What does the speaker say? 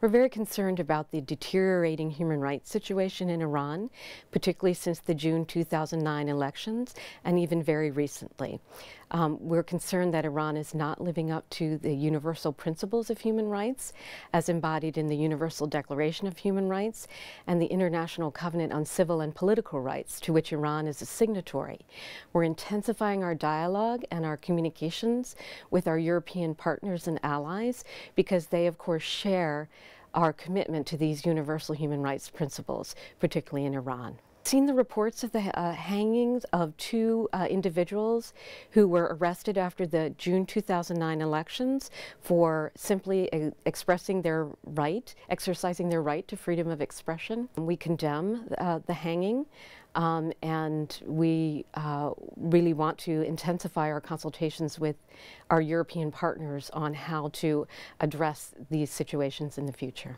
We're very concerned about the deteriorating human rights situation in Iran, particularly since the June 2009 elections and even very recently. Um, we're concerned that Iran is not living up to the universal principles of human rights as embodied in the Universal Declaration of Human Rights and the International Covenant on Civil and Political Rights, to which Iran is a signatory. We're intensifying our dialogue and our communications with our European partners and allies because they, of course, share our commitment to these universal human rights principles, particularly in Iran seen the reports of the uh, hangings of two uh, individuals who were arrested after the June 2009 elections for simply expressing their right, exercising their right to freedom of expression. We condemn uh, the hanging. Um, and we uh, really want to intensify our consultations with our European partners on how to address these situations in the future.